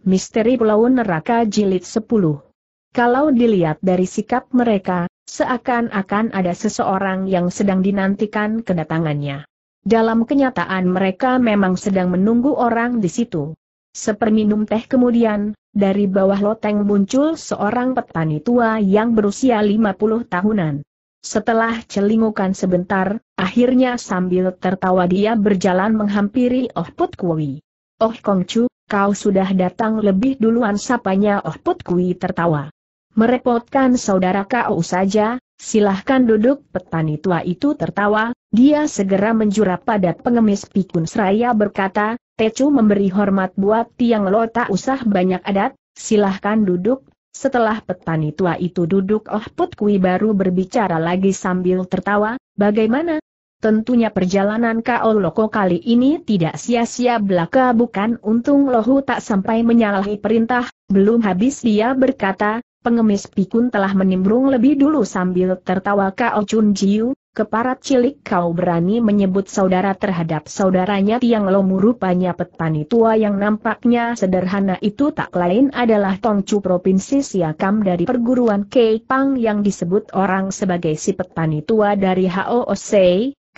Misteri Pulau Neraka Jilid 10. Kalau dilihat dari sikap mereka, seakan-akan ada seseorang yang sedang dinantikan kedatangannya. Dalam kenyataan mereka memang sedang menunggu orang di situ. Seperminum teh kemudian, dari bawah loteng muncul seorang petani tua yang berusia 50 tahunan. Setelah celingukan sebentar, akhirnya sambil tertawa dia berjalan menghampiri Oh Put Kui. Oh Kongcu, Kau sudah datang lebih duluan sapanya Oh Put Kui tertawa. Merepotkan saudara kau saja, silahkan duduk petani tua itu tertawa, dia segera menjura pada pengemis pikun seraya berkata, Tecu memberi hormat buat tiang lo tak usah banyak adat, silahkan duduk, setelah petani tua itu duduk Oh Put Kui baru berbicara lagi sambil tertawa, bagaimana, Tentunya perjalanan Kao Loko kali ini tidak sia-sia belaka bukan untung Lohu tak sampai menyalahi perintah, belum habis dia berkata, pengemis pikun telah menimbrung lebih dulu sambil tertawa Kao Chun Jiu, keparat cilik kau berani menyebut saudara terhadap saudaranya Tiang Lomu rupanya petani tua yang nampaknya sederhana itu tak lain adalah Tongcu Provinsi Siakam dari perguruan Keipang yang disebut orang sebagai si petani tua dari HOOC,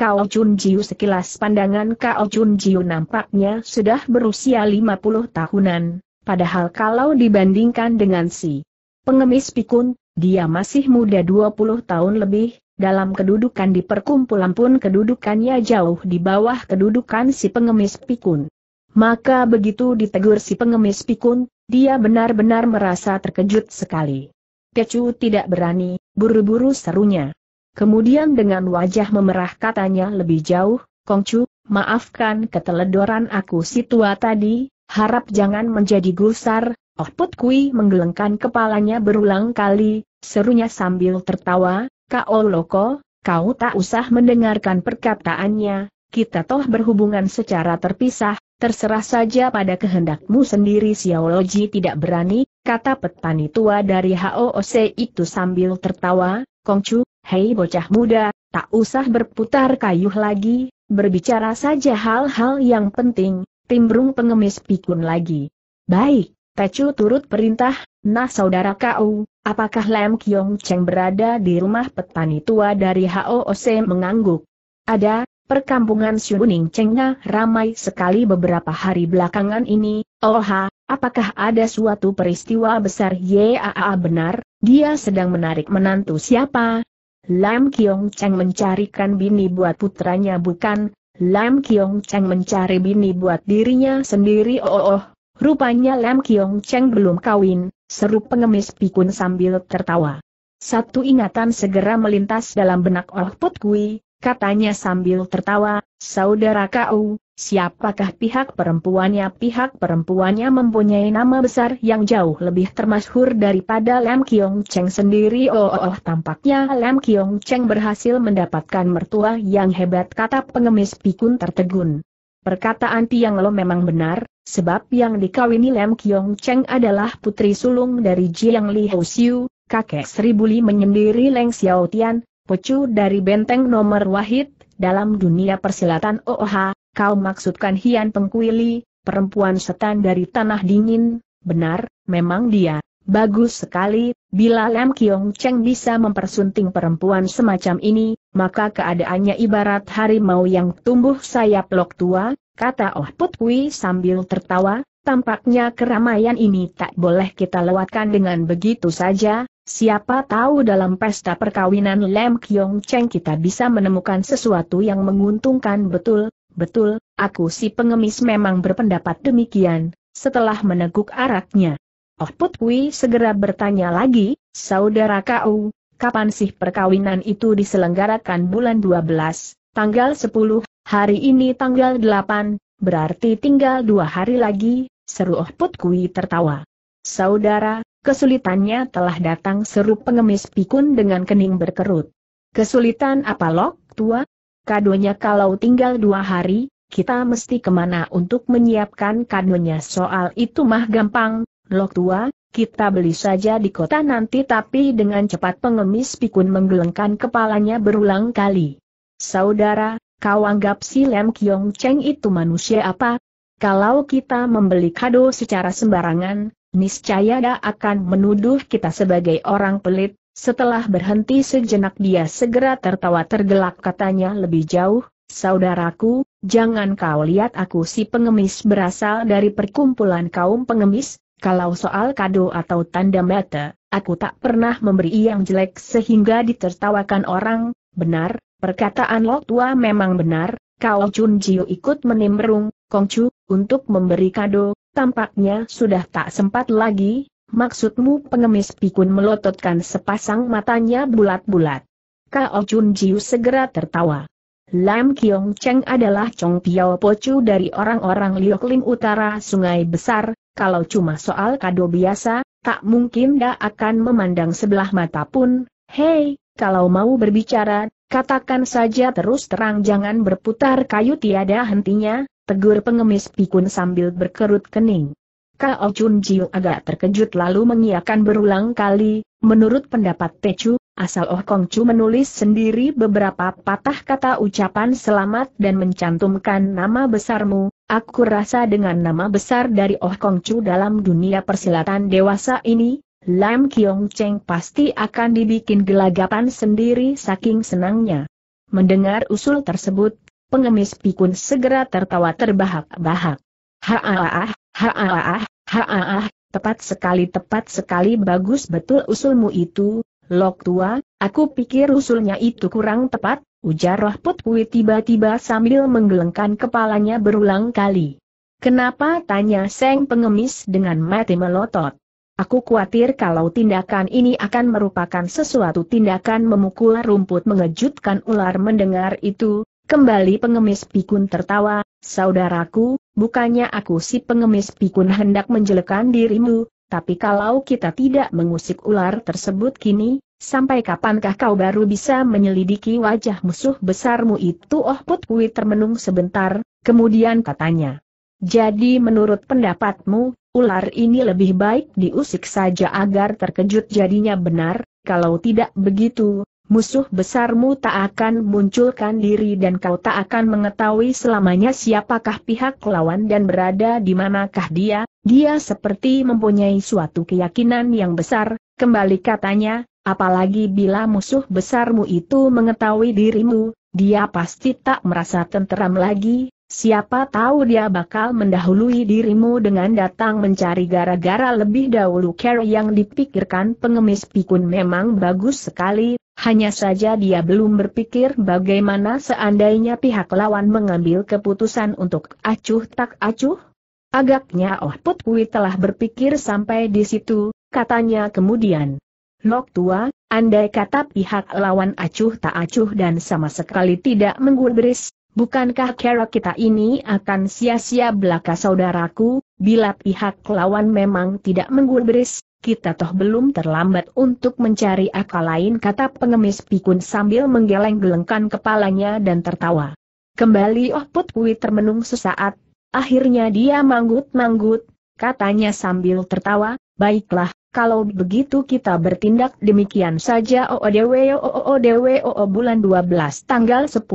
Kao Chun Jiu sekilas pandangan Kao Chun Jiu nampaknya sudah berusia 50 tahunan, padahal kalau dibandingkan dengan si pengemis pikun, dia masih muda 20 tahun lebih, dalam kedudukan di perkumpulan pun kedudukannya jauh di bawah kedudukan si pengemis pikun. Maka begitu ditegur si pengemis pikun, dia benar-benar merasa terkejut sekali. Kecu tidak berani, buru-buru serunya. Kemudian dengan wajah memerah katanya lebih jauh, Kongcu, maafkan keteledoran aku si tua tadi, harap jangan menjadi gusar, Oh Put Kui menggelengkan kepalanya berulang kali, serunya sambil tertawa, Kao Loko, kau tak usah mendengarkan perkataannya, kita toh berhubungan secara terpisah, terserah saja pada kehendakmu sendiri Xiaologi tidak berani, kata petani tua dari HOOC itu sambil tertawa, Kongcu, Hei bocah muda, tak usah berputar kayuh lagi, berbicara saja hal-hal yang penting, timbrung pengemis pikun lagi. Baik, Tecu turut perintah, nah saudara kau, apakah Lem Kiong Cheng berada di rumah petani tua dari HOOC mengangguk? Ada, perkampungan Syuning Chengnya ramai sekali beberapa hari belakangan ini, oha, oh apakah ada suatu peristiwa besar Yaa benar, dia sedang menarik menantu siapa, Lam Kiong Cheng mencarikan bini buat putranya bukan, Lam Kiong Cheng mencari bini buat dirinya sendiri oh oh, oh. rupanya Lam Kiong Cheng belum kawin, seru pengemis pikun sambil tertawa. Satu ingatan segera melintas dalam benak Oh Put Kui, katanya sambil tertawa, saudara kau, Siapakah pihak perempuannya? Pihak perempuannya mempunyai nama besar yang jauh lebih termasyhur daripada Lam Kiong Cheng sendiri. Oh, oh, oh tampaknya Lam Kiong Cheng berhasil mendapatkan mertua yang hebat kata pengemis pikun tertegun. Perkataan Tiang Lo memang benar, sebab yang dikawini Lam Kiong Cheng adalah putri sulung dari Jiang Li Hou Siu, kakek Seribu Li menyendiri Leng Xiao Tian, pecu dari benteng nomor wahid, dalam dunia persilatan OOH, oh, Kau maksudkan Hian Pengkuili, perempuan setan dari tanah dingin, benar, memang dia. Bagus sekali, bila Lam Kiong Cheng bisa mempersunting perempuan semacam ini, maka keadaannya ibarat harimau yang tumbuh sayap lok tua, kata Oh Put Kui sambil tertawa, Tampaknya keramaian ini tak boleh kita lewatkan dengan begitu saja, siapa tahu dalam pesta perkawinan Lem Kyong Cheng kita bisa menemukan sesuatu yang menguntungkan betul, Betul, aku si pengemis memang berpendapat demikian, setelah meneguk araknya. Oh Putwi segera bertanya lagi, Saudara kau, kapan sih perkawinan itu diselenggarakan bulan 12, tanggal 10, hari ini tanggal 8, berarti tinggal dua hari lagi, seru Oh Putwi tertawa. Saudara, kesulitannya telah datang seru pengemis pikun dengan kening berkerut. Kesulitan apa lok, tua? Kadonya kalau tinggal dua hari, kita mesti kemana untuk menyiapkan kadonya soal itu mah gampang, lok tua, kita beli saja di kota nanti tapi dengan cepat pengemis pikun menggelengkan kepalanya berulang kali. Saudara, kau anggap si Lem Kiong Cheng itu manusia apa? Kalau kita membeli kado secara sembarangan, niscaya dia akan menuduh kita sebagai orang pelit, setelah berhenti sejenak dia segera tertawa tergelak katanya lebih jauh, saudaraku, jangan kau lihat aku si pengemis berasal dari perkumpulan kaum pengemis, kalau soal kado atau tanda mata, aku tak pernah memberi yang jelek sehingga ditertawakan orang, benar, perkataan lo Tua memang benar, kau Chun Jiu ikut menimbrung, Kongcu, untuk memberi kado, tampaknya sudah tak sempat lagi, Maksudmu pengemis pikun melototkan sepasang matanya bulat-bulat. Kao Chun Jiu segera tertawa. Lam Kiong Cheng adalah Chong Piao Pocu dari orang-orang Lioklim Utara Sungai Besar, kalau cuma soal kado biasa, tak mungkin dia akan memandang sebelah mata pun, hei, kalau mau berbicara, katakan saja terus terang jangan berputar kayu tiada hentinya, tegur pengemis pikun sambil berkerut kening. Kao oh Chun Jiu agak terkejut lalu mengiakan berulang kali, menurut pendapat Te Chu, asal Oh Kong Chu menulis sendiri beberapa patah kata ucapan selamat dan mencantumkan nama besarmu, aku rasa dengan nama besar dari Oh Kong Chu dalam dunia persilatan dewasa ini, Lam Kiong Cheng pasti akan dibikin gelagapan sendiri saking senangnya. Mendengar usul tersebut, pengemis pikun segera tertawa terbahak-bahak. Haaah, haaah, Haah, tepat sekali tepat sekali bagus betul usulmu itu, Lok tua, aku pikir usulnya itu kurang tepat, ujar Roh Put tiba-tiba sambil menggelengkan kepalanya berulang kali. Kenapa tanya Seng pengemis dengan mati melotot? Aku khawatir kalau tindakan ini akan merupakan sesuatu tindakan memukul rumput mengejutkan ular mendengar itu, kembali pengemis pikun tertawa, saudaraku, bukannya aku si pengemis pikun hendak menjelekan dirimu, tapi kalau kita tidak mengusik ular tersebut kini, sampai kapankah kau baru bisa menyelidiki wajah musuh besarmu itu? Oh Put Kui termenung sebentar, kemudian katanya. Jadi menurut pendapatmu, ular ini lebih baik diusik saja agar terkejut jadinya benar, kalau tidak begitu, musuh besarmu tak akan munculkan diri dan kau tak akan mengetahui selamanya siapakah pihak lawan dan berada di manakah dia, dia seperti mempunyai suatu keyakinan yang besar, kembali katanya, apalagi bila musuh besarmu itu mengetahui dirimu, dia pasti tak merasa tenteram lagi, Siapa tahu dia bakal mendahului dirimu dengan datang mencari gara-gara lebih dahulu care yang dipikirkan pengemis pikun memang bagus sekali, hanya saja dia belum berpikir bagaimana seandainya pihak lawan mengambil keputusan untuk acuh tak acuh. Agaknya Oh Put Kui telah berpikir sampai di situ, katanya kemudian. Nok tua, andai kata pihak lawan acuh tak acuh dan sama sekali tidak menggubris, bukankah kera kita ini akan sia-sia belaka saudaraku, bila pihak lawan memang tidak menggubris, kita toh belum terlambat untuk mencari akal lain kata pengemis pikun sambil menggeleng-gelengkan kepalanya dan tertawa. Kembali Oh Put Kui termenung sesaat, akhirnya dia manggut-manggut, katanya sambil tertawa, baiklah, kalau begitu kita bertindak demikian saja OODW OODW OO bulan 12 tanggal 10.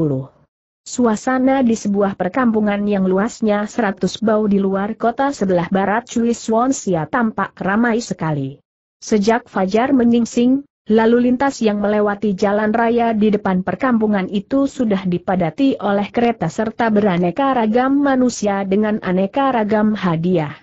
Suasana di sebuah perkampungan yang luasnya 100 bau di luar kota sebelah barat Cui Swansia tampak ramai sekali. Sejak fajar menyingsing, lalu lintas yang melewati jalan raya di depan perkampungan itu sudah dipadati oleh kereta serta beraneka ragam manusia dengan aneka ragam hadiah.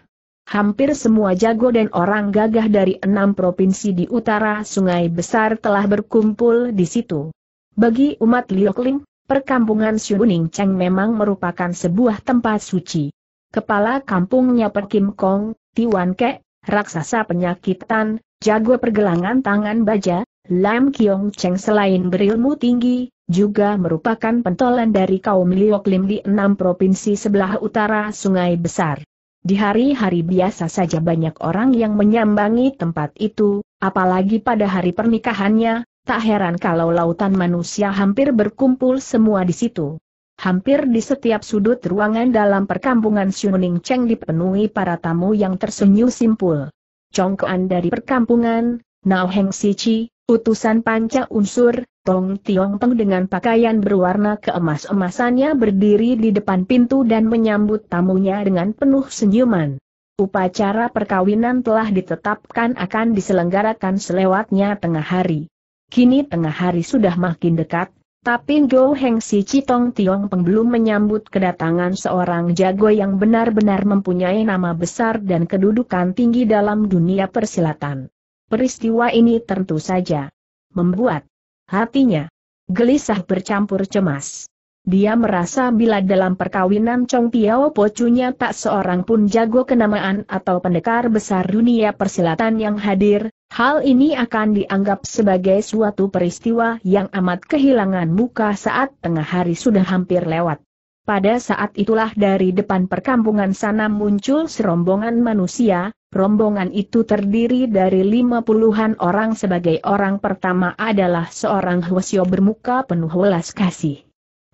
Hampir semua jago dan orang gagah dari enam provinsi di utara sungai besar telah berkumpul di situ. Bagi umat Liokling, Perkampungan Shuning Cheng memang merupakan sebuah tempat suci. Kepala kampungnya Per Kim Kong, Tiwan Ke, raksasa penyakitan, jago pergelangan tangan baja, Lam Kiong Cheng selain berilmu tinggi, juga merupakan pentolan dari kaum Liok Lim di enam provinsi sebelah utara Sungai Besar. Di hari-hari biasa saja banyak orang yang menyambangi tempat itu, apalagi pada hari pernikahannya, Tak heran kalau lautan manusia hampir berkumpul semua di situ. Hampir di setiap sudut ruangan dalam perkampungan Xuning Cheng dipenuhi para tamu yang tersenyum simpul. Congkoan dari perkampungan, Nao Heng Sici, utusan panca unsur, Tong Tiong Peng dengan pakaian berwarna keemas-emasannya berdiri di depan pintu dan menyambut tamunya dengan penuh senyuman. Upacara perkawinan telah ditetapkan akan diselenggarakan selewatnya tengah hari. Kini tengah hari sudah makin dekat, tapi Go Heng Si Citong Tiong Peng belum menyambut kedatangan seorang jago yang benar-benar mempunyai nama besar dan kedudukan tinggi dalam dunia persilatan. Peristiwa ini tentu saja membuat hatinya gelisah bercampur cemas. Dia merasa bila dalam perkawinan Chong Piao Pocunya tak seorang pun jago kenamaan atau pendekar besar dunia persilatan yang hadir, hal ini akan dianggap sebagai suatu peristiwa yang amat kehilangan muka saat tengah hari sudah hampir lewat. Pada saat itulah dari depan perkampungan sana muncul serombongan manusia, rombongan itu terdiri dari lima puluhan orang sebagai orang pertama adalah seorang Hwasyo bermuka penuh welas kasih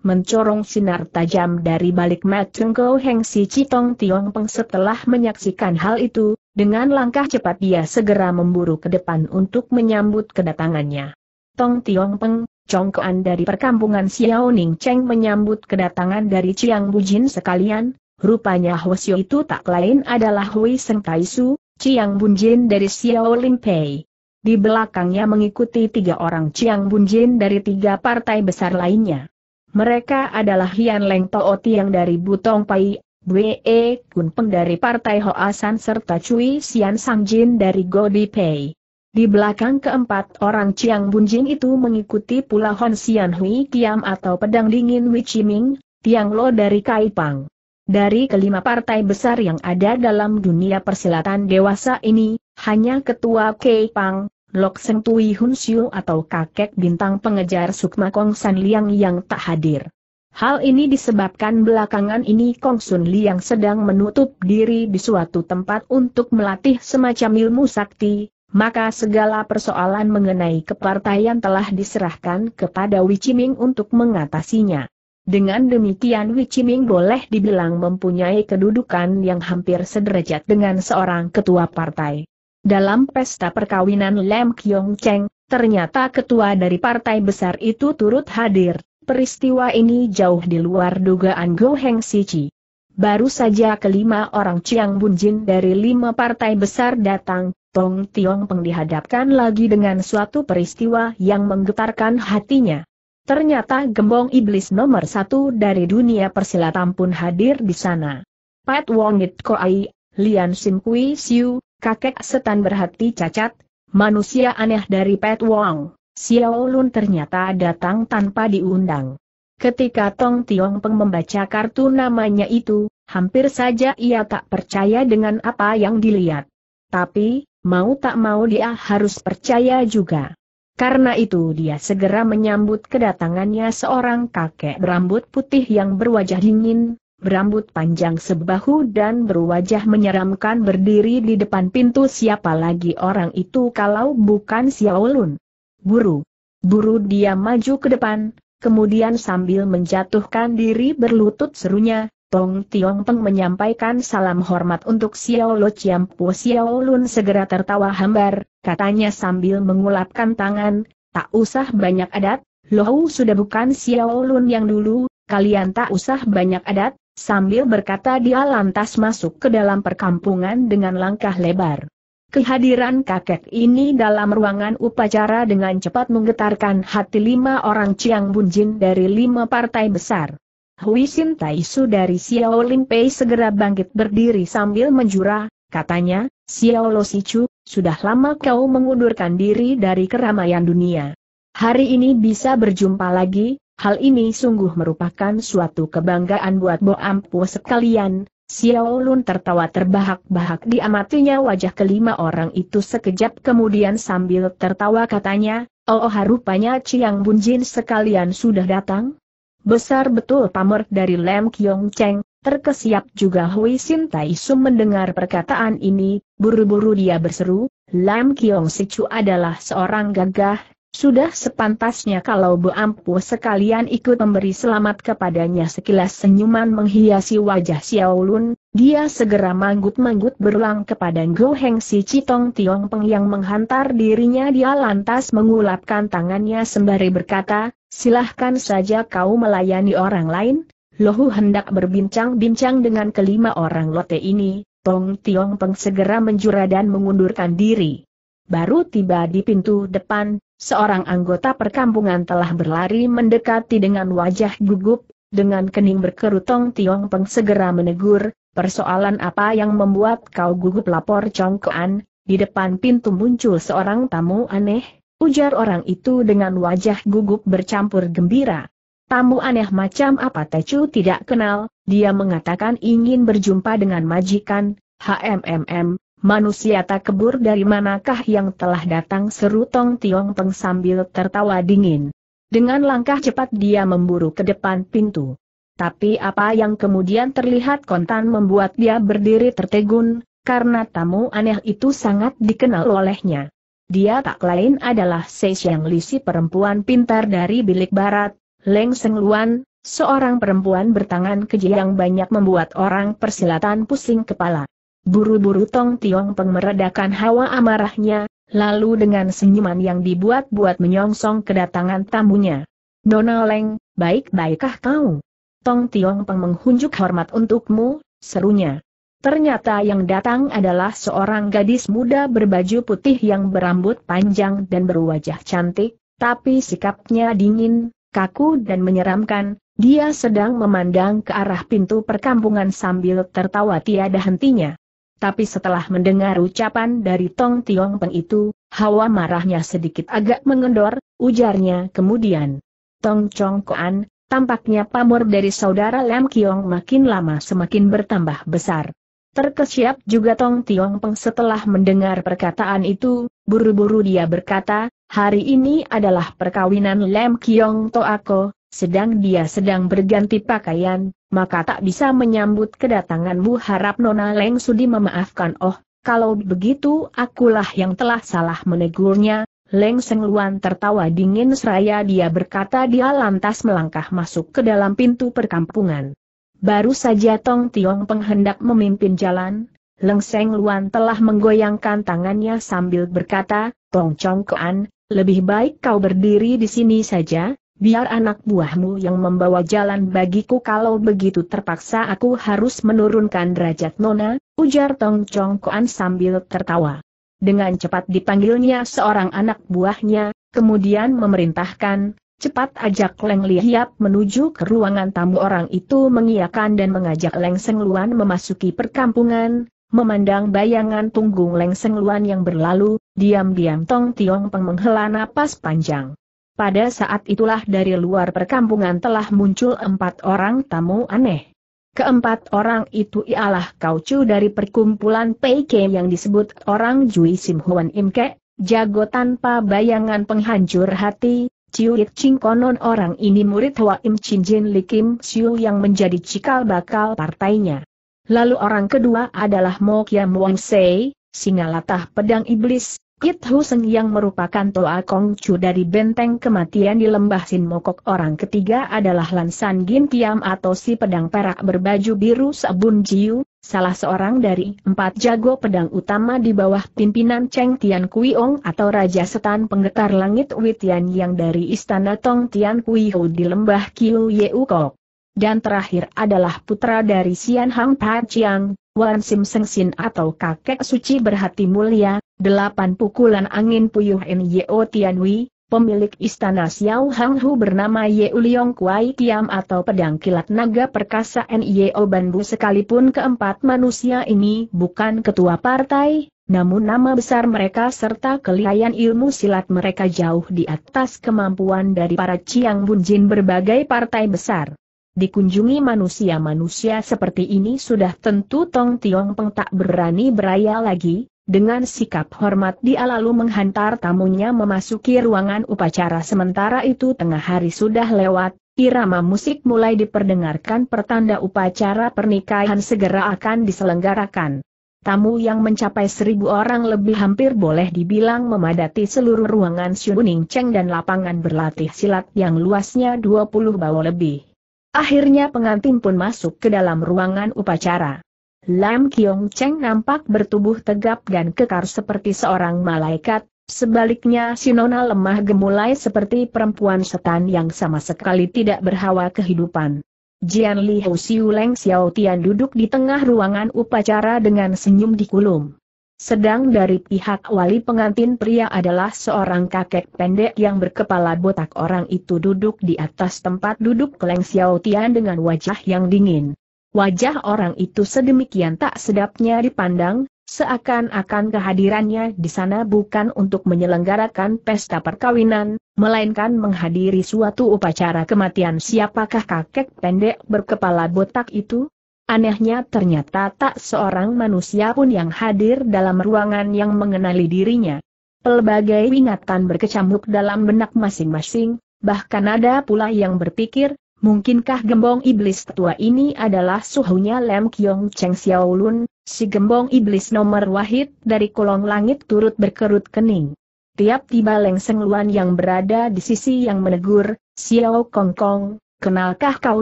mencorong sinar tajam dari balik mateng Kau Heng Si Citong Tiong Peng setelah menyaksikan hal itu, dengan langkah cepat dia segera memburu ke depan untuk menyambut kedatangannya. Tong Tiong Peng, congkoan dari perkampungan Xiao Ning Cheng menyambut kedatangan dari Chiang Bujin sekalian, rupanya Hwasyo itu tak lain adalah Hui Seng Kaisu, Chiang Bunjin dari Xiao Lim Pei. Di belakangnya mengikuti tiga orang Chiang Bunjin dari tiga partai besar lainnya. Mereka adalah Hian Leng To'o Tiang dari Butong Pai, Bwe e Kun Peng dari Partai Hoasan serta Cui Sian Jin dari Godi Pei. Di belakang keempat orang Chiang Jin itu mengikuti pula Hon Xian Hui Kiam atau Pedang Dingin Wichiming, Tiang Lo dari Kaipang. Dari kelima partai besar yang ada dalam dunia persilatan dewasa ini, hanya ketua Kaipang, Lok Seng Tui Hun Siu atau kakek bintang pengejar Sukma Kong San Liang yang tak hadir. Hal ini disebabkan belakangan ini Kong Sun Liang sedang menutup diri di suatu tempat untuk melatih semacam ilmu sakti, maka segala persoalan mengenai kepartaian telah diserahkan kepada Wiciming untuk mengatasinya. Dengan demikian Wiciming boleh dibilang mempunyai kedudukan yang hampir sederajat dengan seorang ketua partai. Dalam pesta perkawinan Lem Kyong Cheng, ternyata ketua dari partai besar itu turut hadir. Peristiwa ini jauh di luar dugaan Go Heng Sici. Baru saja kelima orang Chiang Jin dari lima partai besar datang, Tong Tiong Peng dihadapkan lagi dengan suatu peristiwa yang menggetarkan hatinya. Ternyata gembong iblis nomor satu dari dunia persilatan pun hadir di sana. Pat Wong It Ko Ai, Lian Sim Kui Siu, kakek setan berhati cacat, manusia aneh dari Pet Wong, Xiao Lun ternyata datang tanpa diundang. Ketika Tong Tiong Peng membaca kartu namanya itu, hampir saja ia tak percaya dengan apa yang dilihat. Tapi, mau tak mau dia harus percaya juga. Karena itu dia segera menyambut kedatangannya seorang kakek berambut putih yang berwajah dingin, berambut panjang sebahu dan berwajah menyeramkan berdiri di depan pintu siapa lagi orang itu kalau bukan Xiaolun. Buru. Buru dia maju ke depan, kemudian sambil menjatuhkan diri berlutut serunya, Tong Tiong Peng menyampaikan salam hormat untuk Xiao Lo Po Xiao Lun segera tertawa hambar, katanya sambil mengulapkan tangan, tak usah banyak adat, Lo sudah bukan Xiao Lun yang dulu, kalian tak usah banyak adat, Sambil berkata dia lantas masuk ke dalam perkampungan dengan langkah lebar. Kehadiran kakek ini dalam ruangan upacara dengan cepat menggetarkan hati lima orang Chiang Bunjin dari lima partai besar. Hui Sin Taisu dari Xiao Pei segera bangkit berdiri sambil menjura, katanya, Xiao Lo Sichu, sudah lama kau mengundurkan diri dari keramaian dunia. Hari ini bisa berjumpa lagi, Hal ini sungguh merupakan suatu kebanggaan buat Bo Ampu sekalian. Xiao Lun tertawa terbahak-bahak diamatinya wajah kelima orang itu sekejap kemudian sambil tertawa katanya, Oh, oh rupanya Chiang Bunjin sekalian sudah datang? Besar betul pamer dari Lem Kiong Cheng, terkesiap juga Hui Sin Tai Sum mendengar perkataan ini, buru-buru dia berseru, Lam Kiong Sichu adalah seorang gagah, sudah sepantasnya kalau Bu Ampu sekalian ikut memberi selamat kepadanya sekilas senyuman menghiasi wajah Xiaolun, dia segera manggut-manggut berulang kepada Go Heng Si Citong Tiong Peng yang menghantar dirinya dia lantas mengulapkan tangannya sembari berkata, silahkan saja kau melayani orang lain, Lohu hendak berbincang-bincang dengan kelima orang lote ini, Tong Tiong Peng segera menjura dan mengundurkan diri. Baru tiba di pintu depan, seorang anggota perkampungan telah berlari mendekati dengan wajah gugup, dengan kening berkerutong Tiong Peng segera menegur, persoalan apa yang membuat kau gugup lapor Chong Kuan, di depan pintu muncul seorang tamu aneh, ujar orang itu dengan wajah gugup bercampur gembira. Tamu aneh macam apa Tecu tidak kenal, dia mengatakan ingin berjumpa dengan majikan, HMMM, Manusia tak kebur dari manakah yang telah datang seru Tong Tiong Peng sambil tertawa dingin. Dengan langkah cepat dia memburu ke depan pintu. Tapi apa yang kemudian terlihat kontan membuat dia berdiri tertegun, karena tamu aneh itu sangat dikenal olehnya. Dia tak lain adalah Seisiang Lisi perempuan pintar dari bilik barat, Leng Seng Luan, seorang perempuan bertangan keji yang banyak membuat orang persilatan pusing kepala. Buru-buru Tong Tiong Peng meredakan hawa amarahnya, lalu dengan senyuman yang dibuat-buat menyongsong kedatangan tamunya. Nona Leng, baik-baikkah kau? Tong Tiong Peng menghunjuk hormat untukmu, serunya. Ternyata yang datang adalah seorang gadis muda berbaju putih yang berambut panjang dan berwajah cantik, tapi sikapnya dingin, kaku dan menyeramkan, dia sedang memandang ke arah pintu perkampungan sambil tertawa tiada hentinya tapi setelah mendengar ucapan dari Tong Tiong Peng itu, hawa marahnya sedikit agak mengendor, ujarnya kemudian. Tong Chong Koan, tampaknya pamor dari saudara Lam Kiong makin lama semakin bertambah besar. Terkesiap juga Tong Tiong Peng setelah mendengar perkataan itu, buru-buru dia berkata, hari ini adalah perkawinan Lam Kiong Toako, sedang dia sedang berganti pakaian, maka tak bisa menyambut kedatanganmu harap Nona Leng Sudi memaafkan oh, kalau begitu akulah yang telah salah menegurnya, Leng Seng Luan tertawa dingin seraya dia berkata dia lantas melangkah masuk ke dalam pintu perkampungan. Baru saja Tong Tiong penghendak memimpin jalan, Leng Seng Luan telah menggoyangkan tangannya sambil berkata, Tong Chong Kean, lebih baik kau berdiri di sini saja, biar anak buahmu yang membawa jalan bagiku kalau begitu terpaksa aku harus menurunkan derajat nona, ujar Tong Chong Koan sambil tertawa. Dengan cepat dipanggilnya seorang anak buahnya, kemudian memerintahkan, cepat ajak Leng Lihiap menuju ke ruangan tamu orang itu mengiakan dan mengajak Leng seng Sengluan memasuki perkampungan, memandang bayangan tunggung Leng seng Sengluan yang berlalu, diam-diam Tong Tiong Peng menghela napas panjang. Pada saat itulah dari luar perkampungan telah muncul empat orang tamu aneh. Keempat orang itu ialah kaucu dari perkumpulan PK yang disebut orang Jui Sim Huan Imke, jago tanpa bayangan penghancur hati, Ciuit Ching konon orang ini murid Hwa Im Chin Jin Li Kim Siu yang menjadi cikal bakal partainya. Lalu orang kedua adalah Mo Kiam Wong Sei, singalatah pedang iblis, Kit Huseng yang merupakan Toa Kong Chu dari benteng kematian di lembah Sin Mokok orang ketiga adalah Lansan Gin Kiam atau si pedang perak berbaju biru Sabun Jiu, salah seorang dari empat jago pedang utama di bawah pimpinan Cheng Tian Kui Ong atau Raja Setan Penggetar Langit Witian yang dari Istana Tong Tian Kui Ho di lembah Kiu Ye Kok. Dan terakhir adalah putra dari Sian Hang Pa Chiang, Wan Sim Seng Sin atau kakek suci berhati mulia, delapan pukulan angin puyuh Nyo Tianwi, pemilik istana Xiao Hanghu bernama Ye Uliong Kuai Tiam atau pedang kilat naga perkasa Nyo Banbu sekalipun keempat manusia ini bukan ketua partai, namun nama besar mereka serta kelihayan ilmu silat mereka jauh di atas kemampuan dari para Chiang Bunjin berbagai partai besar. Dikunjungi manusia-manusia seperti ini sudah tentu Tong Tiong Peng tak berani beraya lagi, dengan sikap hormat dia lalu menghantar tamunya memasuki ruangan upacara sementara itu tengah hari sudah lewat, irama musik mulai diperdengarkan pertanda upacara pernikahan segera akan diselenggarakan. Tamu yang mencapai seribu orang lebih hampir boleh dibilang memadati seluruh ruangan Shuning Cheng dan lapangan berlatih silat yang luasnya 20 bawah lebih. Akhirnya pengantin pun masuk ke dalam ruangan upacara. Lam Kiong Cheng nampak bertubuh tegap dan kekar seperti seorang malaikat, sebaliknya Sinona lemah gemulai seperti perempuan setan yang sama sekali tidak berhawa kehidupan. Jian Li Hou Siu Leng Xiao Tian duduk di tengah ruangan upacara dengan senyum di kulum. Sedang dari pihak wali pengantin pria adalah seorang kakek pendek yang berkepala botak orang itu duduk di atas tempat duduk Leng Xiao Tian dengan wajah yang dingin. Wajah orang itu sedemikian tak sedapnya dipandang, seakan-akan kehadirannya di sana bukan untuk menyelenggarakan pesta perkawinan, melainkan menghadiri suatu upacara kematian siapakah kakek pendek berkepala botak itu? Anehnya ternyata tak seorang manusia pun yang hadir dalam ruangan yang mengenali dirinya. Pelbagai ingatan berkecamuk dalam benak masing-masing, bahkan ada pula yang berpikir, Mungkinkah gembong iblis tua ini adalah suhunya Lem Kiong Cheng Lun, si gembong iblis nomor wahid dari kolong langit turut berkerut kening. Tiap-tiba Leng Seng yang berada di sisi yang menegur, Xiao Kong Kong, kenalkah kau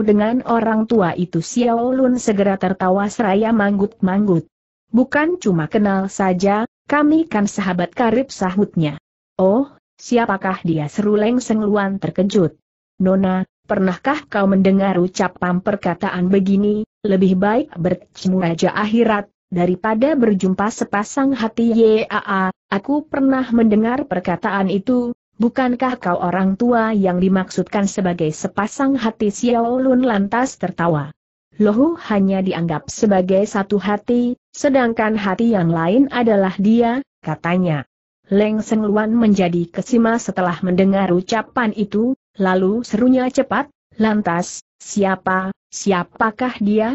dengan orang tua itu Xiao Lun? segera tertawa seraya manggut-manggut. Bukan cuma kenal saja, kami kan sahabat karib sahutnya. Oh, siapakah dia seru Leng Seng terkejut. Nona, Pernahkah kau mendengar ucapan perkataan begini, lebih baik bertemu aja akhirat, daripada berjumpa sepasang hati YAA, aku pernah mendengar perkataan itu, bukankah kau orang tua yang dimaksudkan sebagai sepasang hati Xiaolun lantas tertawa. Lohu hanya dianggap sebagai satu hati, sedangkan hati yang lain adalah dia, katanya. Leng Sengluan menjadi kesima setelah mendengar ucapan itu, lalu serunya cepat, lantas, siapa, siapakah dia?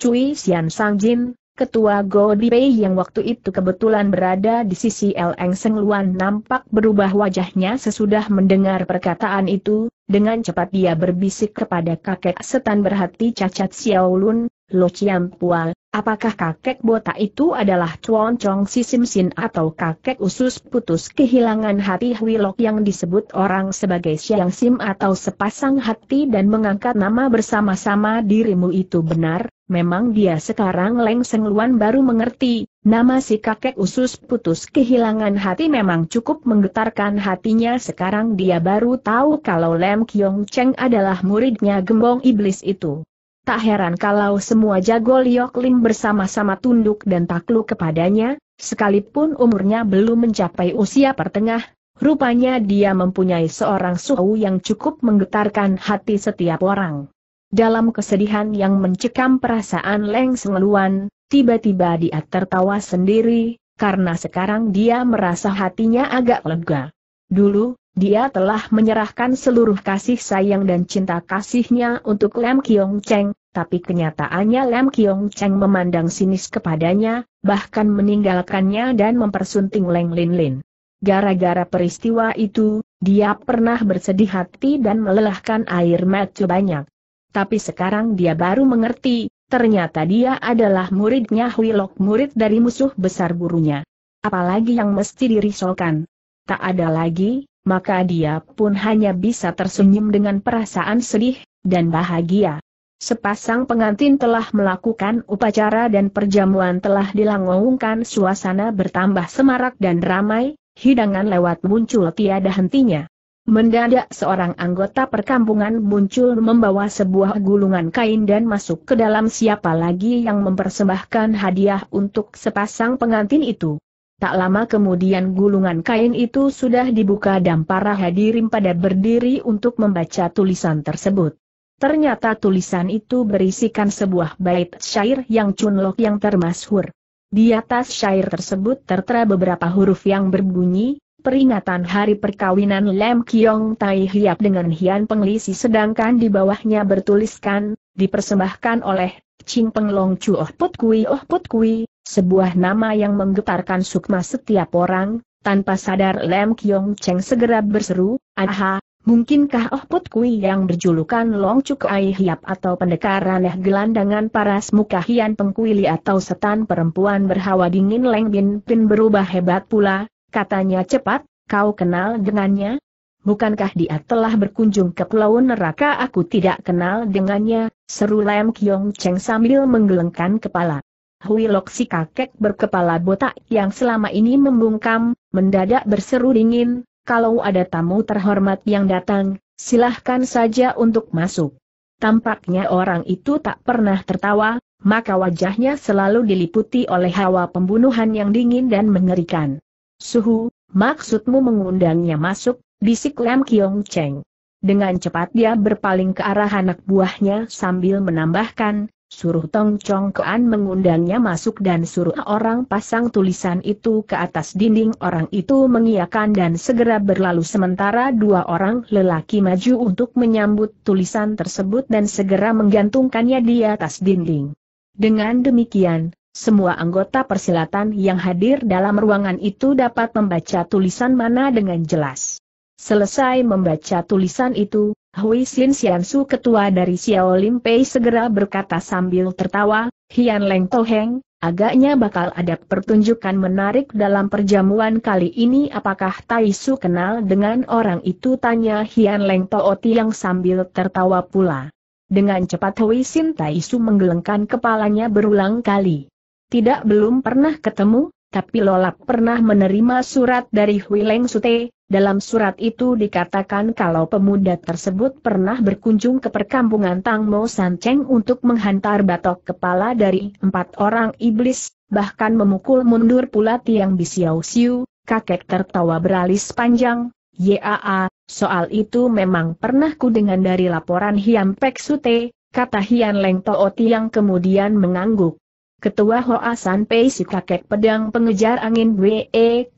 Cui Sian Sang Jin, ketua Go Pei yang waktu itu kebetulan berada di sisi Eng Seng Luan nampak berubah wajahnya sesudah mendengar perkataan itu, dengan cepat dia berbisik kepada kakek setan berhati cacat Xiao Lun, Lo Chiang Pual, Apakah kakek botak itu adalah Chuan Chong Si Sim Sin atau kakek usus putus kehilangan hati Huilok yang disebut orang sebagai Siang Sim atau sepasang hati dan mengangkat nama bersama-sama dirimu itu benar? Memang dia sekarang Leng Seng Luan baru mengerti, Nama si kakek usus putus kehilangan hati memang cukup menggetarkan hatinya sekarang dia baru tahu kalau Lem Kyong Cheng adalah muridnya gembong iblis itu. Tak heran kalau semua jago Liok Lim bersama-sama tunduk dan takluk kepadanya, sekalipun umurnya belum mencapai usia pertengah, rupanya dia mempunyai seorang suhu yang cukup menggetarkan hati setiap orang. Dalam kesedihan yang mencekam perasaan Leng Sengeluan, tiba-tiba dia tertawa sendiri, karena sekarang dia merasa hatinya agak lega. Dulu, dia telah menyerahkan seluruh kasih sayang dan cinta kasihnya untuk Lem Kiong Cheng, tapi kenyataannya Lam Kiong Cheng memandang sinis kepadanya, bahkan meninggalkannya dan mempersunting Leng Lin Lin. Gara-gara peristiwa itu, dia pernah bersedih hati dan melelahkan air mata banyak. Tapi sekarang dia baru mengerti, ternyata dia adalah muridnya Huilok murid dari musuh besar gurunya. Apalagi yang mesti dirisaukan. Tak ada lagi, maka dia pun hanya bisa tersenyum dengan perasaan sedih dan bahagia. Sepasang pengantin telah melakukan upacara dan perjamuan telah dilangungkan suasana bertambah semarak dan ramai, hidangan lewat muncul tiada hentinya. Mendadak seorang anggota perkampungan muncul membawa sebuah gulungan kain dan masuk ke dalam siapa lagi yang mempersembahkan hadiah untuk sepasang pengantin itu. Tak lama kemudian gulungan kain itu sudah dibuka dan para hadirin pada berdiri untuk membaca tulisan tersebut. Ternyata tulisan itu berisikan sebuah bait syair yang cunlok yang termasyhur. Di atas syair tersebut tertera beberapa huruf yang berbunyi, peringatan hari perkawinan Lem Kiong Tai Hiap dengan Hian Penglisi sedangkan di bawahnya bertuliskan, dipersembahkan oleh Ching Penglong Chu Oh Put Kui Oh Put Kui, sebuah nama yang menggetarkan sukma setiap orang, tanpa sadar Lem Kiong Cheng segera berseru, aha, Mungkinkah Oh Put Kui yang berjulukan Long Cuk Ai Hiap atau pendekar aneh gelandangan paras muka hian pengkuili atau setan perempuan berhawa dingin Leng Bin Pin berubah hebat pula, katanya cepat, kau kenal dengannya? Bukankah dia telah berkunjung ke pulau neraka aku tidak kenal dengannya, seru Lam Kiong Cheng sambil menggelengkan kepala. Hui Lok si kakek berkepala botak yang selama ini membungkam, mendadak berseru dingin, kalau ada tamu terhormat yang datang, silahkan saja untuk masuk. Tampaknya orang itu tak pernah tertawa, maka wajahnya selalu diliputi oleh hawa pembunuhan yang dingin dan mengerikan. Suhu, maksudmu mengundangnya masuk, bisik Lam Kiong Cheng. Dengan cepat dia berpaling ke arah anak buahnya sambil menambahkan, Suruh Tong Chong Kean mengundangnya masuk dan suruh orang pasang tulisan itu ke atas dinding orang itu mengiakan dan segera berlalu sementara dua orang lelaki maju untuk menyambut tulisan tersebut dan segera menggantungkannya di atas dinding. Dengan demikian, semua anggota persilatan yang hadir dalam ruangan itu dapat membaca tulisan mana dengan jelas. Selesai membaca tulisan itu, Hui Xin Xiansu ketua dari Xiao Lim Pei segera berkata sambil tertawa, Hian Leng Toheng, agaknya bakal ada pertunjukan menarik dalam perjamuan kali ini apakah Tai Su kenal dengan orang itu tanya Hian Leng Tooti yang sambil tertawa pula. Dengan cepat Hui Xin Tai Su menggelengkan kepalanya berulang kali. Tidak belum pernah ketemu, tapi Lolap pernah menerima surat dari Hui Leng Sute, dalam surat itu dikatakan kalau pemuda tersebut pernah berkunjung ke perkampungan Tang Mo San Cheng untuk menghantar batok kepala dari empat orang iblis, bahkan memukul mundur pula tiang Xiao Siu, kakek tertawa beralis panjang, Yaa, soal itu memang pernah ku dengan dari laporan Hiam Pek Sute, kata Hian Leng Oti yang kemudian mengangguk. Ketua Hoa San Pei si kakek pedang pengejar angin Wee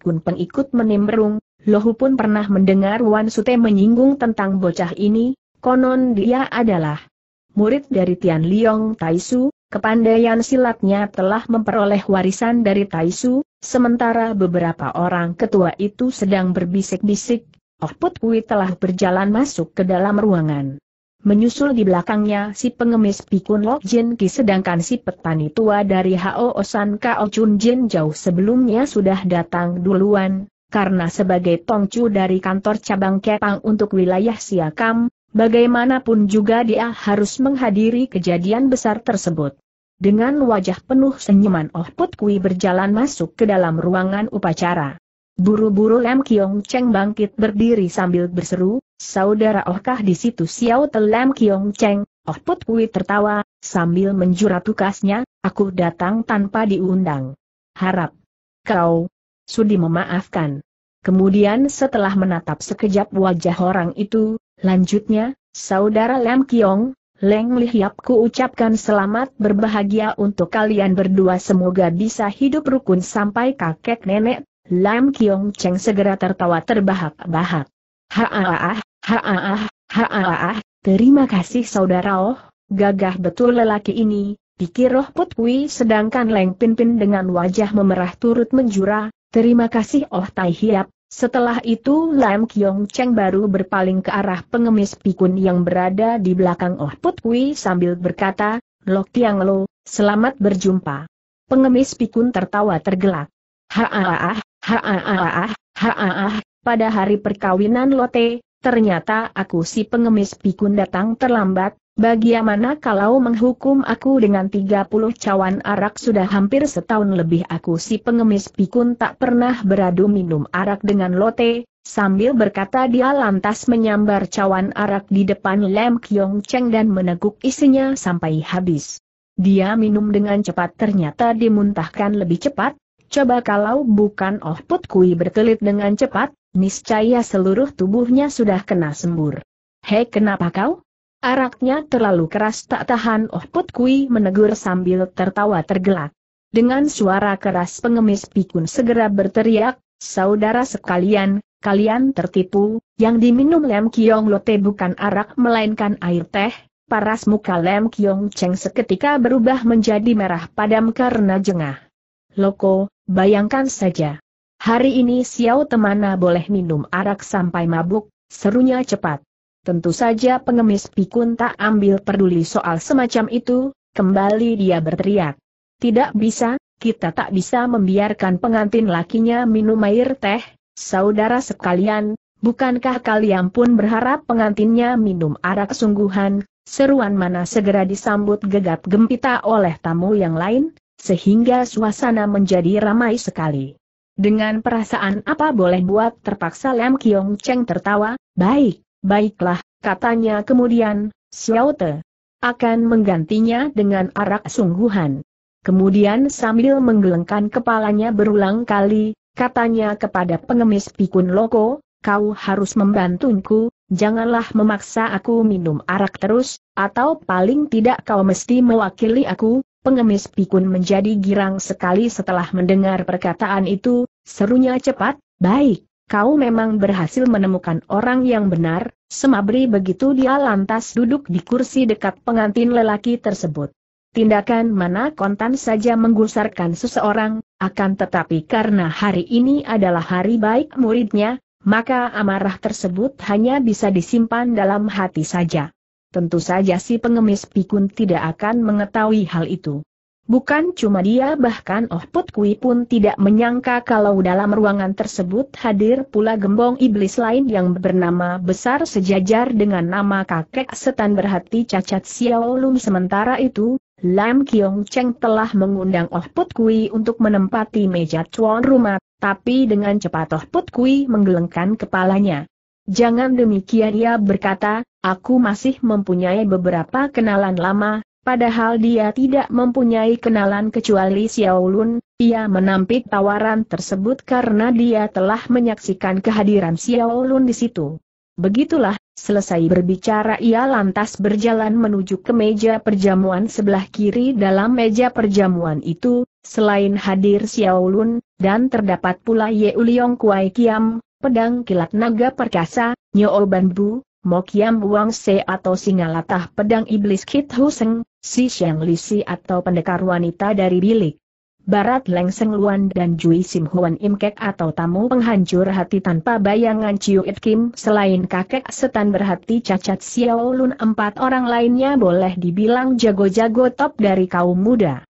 Kun pengikut menimbrung, Lohu pun pernah mendengar Wan Sute menyinggung tentang bocah ini, konon dia adalah murid dari Tian Liong Taisu, kepandaian silatnya telah memperoleh warisan dari Taisu, sementara beberapa orang ketua itu sedang berbisik-bisik, Oh Put Kui telah berjalan masuk ke dalam ruangan. Menyusul di belakangnya si pengemis Pikun Lok Jin Ki sedangkan si petani tua dari Hao Osan Kao Chun Jin jauh sebelumnya sudah datang duluan, karena sebagai tongcu dari kantor cabang Kepang untuk wilayah Siakam, bagaimanapun juga dia harus menghadiri kejadian besar tersebut. Dengan wajah penuh senyuman Oh Put Kui berjalan masuk ke dalam ruangan upacara. Buru-buru Lem Kiong Cheng bangkit berdiri sambil berseru, Saudara Oh Kah di situ Xiao Te Lem Kiong Cheng, Oh Put Kui tertawa, sambil menjurat tukasnya, aku datang tanpa diundang. Harap kau Sudi memaafkan. Kemudian setelah menatap sekejap wajah orang itu, lanjutnya, Saudara Lam Kiong, Leng Lihiap ku ucapkan selamat berbahagia untuk kalian berdua semoga bisa hidup rukun sampai kakek nenek. Lam Kiong Cheng segera tertawa terbahak-bahak. Haaah, haaah, haaah, terima kasih saudara oh, gagah betul lelaki ini, pikir roh putwi sedangkan Leng Pinpin dengan wajah memerah turut menjura, Terima kasih Oh Tai Hiap. Setelah itu Lam Kiong Cheng baru berpaling ke arah pengemis pikun yang berada di belakang Oh Put Kui sambil berkata, Lok Tiang Lo, selamat berjumpa. Pengemis pikun tertawa tergelak. ha-ah-ah, pada hari perkawinan Lote, ternyata aku si pengemis pikun datang terlambat, Bagaimana kalau menghukum aku dengan 30 cawan arak sudah hampir setahun lebih aku si pengemis pikun tak pernah beradu minum arak dengan lote, sambil berkata dia lantas menyambar cawan arak di depan Lem Kyong Cheng dan meneguk isinya sampai habis. Dia minum dengan cepat ternyata dimuntahkan lebih cepat, coba kalau bukan Oh Put Kui berkelit dengan cepat, niscaya seluruh tubuhnya sudah kena sembur. Hei kenapa kau? Araknya terlalu keras tak tahan Oh Put Kui menegur sambil tertawa tergelak. Dengan suara keras pengemis pikun segera berteriak, saudara sekalian, kalian tertipu, yang diminum Lem Kiong Lote bukan arak melainkan air teh, paras muka Lem Kiong Cheng seketika berubah menjadi merah padam karena jengah. Loko, bayangkan saja. Hari ini Xiao Temana boleh minum arak sampai mabuk, serunya cepat. Tentu saja pengemis pikun tak ambil peduli soal semacam itu, kembali dia berteriak. Tidak bisa, kita tak bisa membiarkan pengantin lakinya minum air teh, saudara sekalian, bukankah kalian pun berharap pengantinnya minum arak sungguhan, seruan mana segera disambut gegap gempita oleh tamu yang lain, sehingga suasana menjadi ramai sekali. Dengan perasaan apa boleh buat terpaksa Lam Kiong Cheng tertawa, baik, Baiklah, katanya kemudian, Te. akan menggantinya dengan arak sungguhan. Kemudian sambil menggelengkan kepalanya berulang kali, katanya kepada pengemis pikun loko, kau harus membantuku, janganlah memaksa aku minum arak terus, atau paling tidak kau mesti mewakili aku, pengemis pikun menjadi girang sekali setelah mendengar perkataan itu, serunya cepat, baik, kau memang berhasil menemukan orang yang benar, semabri begitu dia lantas duduk di kursi dekat pengantin lelaki tersebut. Tindakan mana kontan saja menggusarkan seseorang, akan tetapi karena hari ini adalah hari baik muridnya, maka amarah tersebut hanya bisa disimpan dalam hati saja. Tentu saja si pengemis pikun tidak akan mengetahui hal itu. Bukan cuma dia bahkan Oh Put Kui pun tidak menyangka kalau dalam ruangan tersebut hadir pula gembong iblis lain yang bernama besar sejajar dengan nama kakek setan berhati cacat Xiao Lum sementara itu, Lam Kiong Cheng telah mengundang Oh Put Kui untuk menempati meja tuan rumah, tapi dengan cepat Oh Put Kui menggelengkan kepalanya. Jangan demikian ia berkata, aku masih mempunyai beberapa kenalan lama, Padahal dia tidak mempunyai kenalan kecuali Xiao Lun. ia menampik tawaran tersebut karena dia telah menyaksikan kehadiran Xiao Lun di situ. Begitulah, selesai berbicara ia lantas berjalan menuju ke meja perjamuan sebelah kiri dalam meja perjamuan itu, selain hadir Xiao Lun dan terdapat pula Ye Uliong Kuai Kiam, pedang kilat naga perkasa, Nyo Bu, Mokiam Wang Se atau Singalatah Pedang Iblis Kit Huseng, si Li Lisi atau pendekar wanita dari bilik. Barat Leng Seng Luan dan Jui Sim Huan Im Kek atau tamu penghancur hati tanpa bayangan Chiu It Kim selain kakek setan berhati cacat Xiao Lun empat orang lainnya boleh dibilang jago-jago top dari kaum muda.